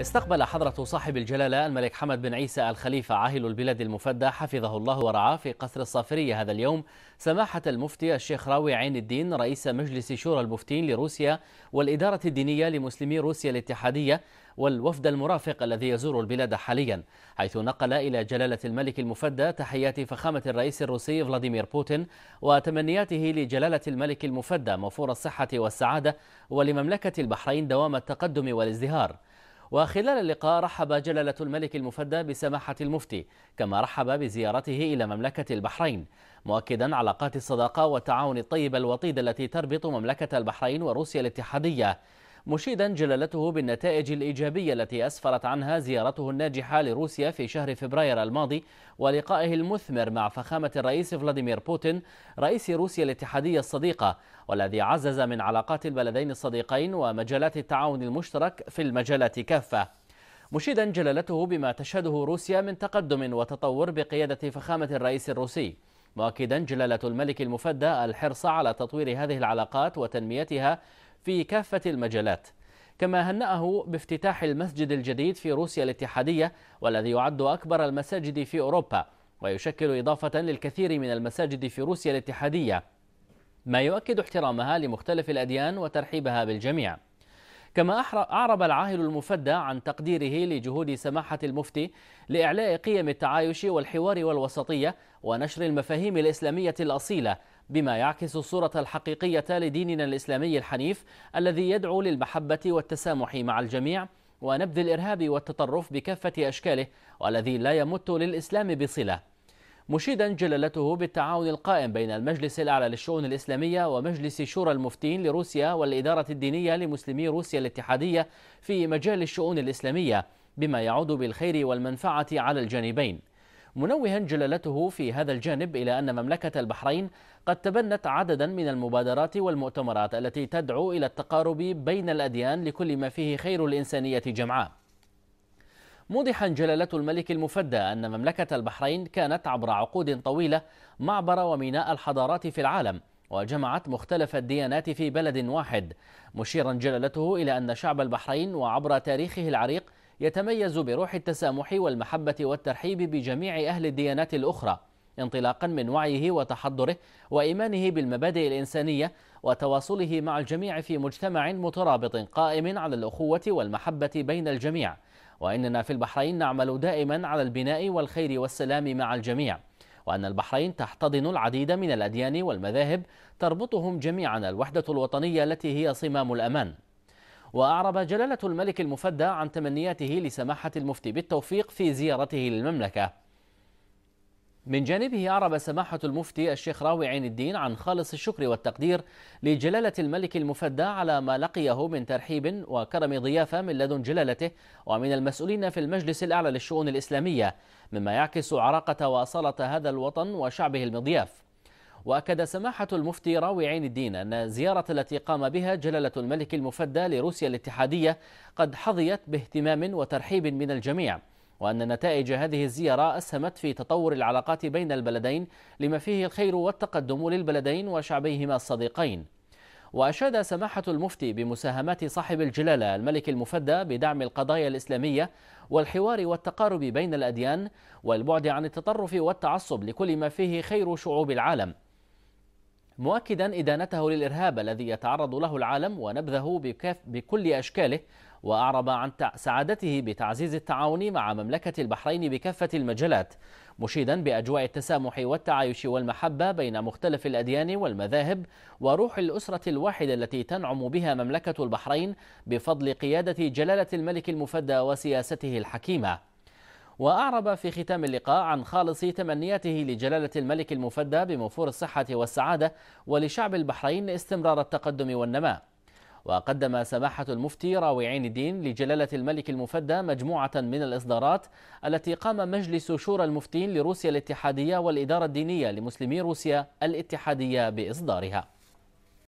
استقبل حضرة صاحب الجلالة الملك حمد بن عيسى الخليفة عاهل البلاد المفدى حفظه الله ورعاه في قصر الصافرية هذا اليوم سماحة المفتي الشيخ راوي عين الدين رئيس مجلس شورى المفتين لروسيا والإدارة الدينية لمسلمي روسيا الاتحادية والوفد المرافق الذي يزور البلاد حاليا حيث نقل إلى جلالة الملك المفدى تحيات فخامة الرئيس الروسي فلاديمير بوتين وتمنياته لجلالة الملك المفدى موفور الصحة والسعادة ولمملكة البحرين دوام التقدم والازدهار وخلال اللقاء رحب جلالة الملك المفدى بسماحة المفتي كما رحب بزيارته إلى مملكة البحرين مؤكدا علاقات الصداقة والتعاون الطيب الوطيد التي تربط مملكة البحرين وروسيا الاتحادية مشيدا جلالته بالنتائج الإيجابية التي أسفرت عنها زيارته الناجحة لروسيا في شهر فبراير الماضي ولقائه المثمر مع فخامة الرئيس فلاديمير بوتين رئيس روسيا الاتحادية الصديقة والذي عزز من علاقات البلدين الصديقين ومجالات التعاون المشترك في المجالات كافة مشيدا جلالته بما تشهده روسيا من تقدم وتطور بقيادة فخامة الرئيس الروسي مؤكدا جلالة الملك المفدى الحرص على تطوير هذه العلاقات وتنميتها في كافة المجالات كما هنأه بافتتاح المسجد الجديد في روسيا الاتحادية والذي يعد أكبر المساجد في أوروبا ويشكل إضافة للكثير من المساجد في روسيا الاتحادية ما يؤكد احترامها لمختلف الأديان وترحيبها بالجميع كما أعرب العاهل المفدى عن تقديره لجهود سماحة المفتي لإعلاء قيم التعايش والحوار والوسطية ونشر المفاهيم الإسلامية الأصيلة بما يعكس الصورة الحقيقية لديننا الإسلامي الحنيف الذي يدعو للمحبة والتسامح مع الجميع ونبذ الإرهاب والتطرف بكافة أشكاله والذي لا يمت للإسلام بصلة مشيدا جلالته بالتعاون القائم بين المجلس الأعلى للشؤون الإسلامية ومجلس شورى المفتين لروسيا والإدارة الدينية لمسلمي روسيا الاتحادية في مجال الشؤون الإسلامية بما يعود بالخير والمنفعة على الجانبين منوها جلالته في هذا الجانب إلى أن مملكة البحرين قد تبنت عددا من المبادرات والمؤتمرات التي تدعو إلى التقارب بين الأديان لكل ما فيه خير الإنسانية جمعاء موضحا جلالة الملك المفدى أن مملكة البحرين كانت عبر عقود طويلة معبر وميناء الحضارات في العالم وجمعت مختلف الديانات في بلد واحد مشيرا جلالته إلى أن شعب البحرين وعبر تاريخه العريق يتميز بروح التسامح والمحبة والترحيب بجميع أهل الديانات الأخرى انطلاقا من وعيه وتحضره وإيمانه بالمبادئ الإنسانية وتواصله مع الجميع في مجتمع مترابط قائم على الأخوة والمحبة بين الجميع وإننا في البحرين نعمل دائما على البناء والخير والسلام مع الجميع وأن البحرين تحتضن العديد من الأديان والمذاهب تربطهم جميعا الوحدة الوطنية التي هي صمام الأمان وأعرب جلالة الملك المفدى عن تمنياته لسماحة المفتي بالتوفيق في زيارته للمملكة من جانبه أعرب سماحة المفتي الشيخ راوي عين الدين عن خالص الشكر والتقدير لجلالة الملك المفدى على ما لقيه من ترحيب وكرم ضيافة من لدن جلالته ومن المسؤولين في المجلس الأعلى للشؤون الإسلامية مما يعكس عراقة وأصالة هذا الوطن وشعبه المضياف وأكد سماحة المفتي راوي عين الدين أن الزيارة التي قام بها جلالة الملك المفدى لروسيا الاتحادية قد حظيت باهتمام وترحيب من الجميع وأن نتائج هذه الزيارة أسهمت في تطور العلاقات بين البلدين لما فيه الخير والتقدم للبلدين وشعبيهما الصديقين وأشاد سماحة المفتي بمساهمات صاحب الجلالة الملك المفدى بدعم القضايا الإسلامية والحوار والتقارب بين الأديان والبعد عن التطرف والتعصب لكل ما فيه خير شعوب العالم مؤكدا إدانته للإرهاب الذي يتعرض له العالم ونبذه بكاف بكل أشكاله وأعرب عن سعادته بتعزيز التعاون مع مملكة البحرين بكافة المجالات مشيدا بأجواء التسامح والتعايش والمحبة بين مختلف الأديان والمذاهب وروح الأسرة الواحدة التي تنعم بها مملكة البحرين بفضل قيادة جلالة الملك المفدى وسياسته الحكيمة وأعرب في ختام اللقاء عن خالص تمنياته لجلالة الملك المفدى بموفور الصحة والسعادة ولشعب البحرين استمرار التقدم والنماء وقدم سماحة المفتي راوي عين الدين لجلالة الملك المفدى مجموعة من الإصدارات التي قام مجلس شورى المفتين لروسيا الاتحادية والإدارة الدينية لمسلمي روسيا الاتحادية بإصدارها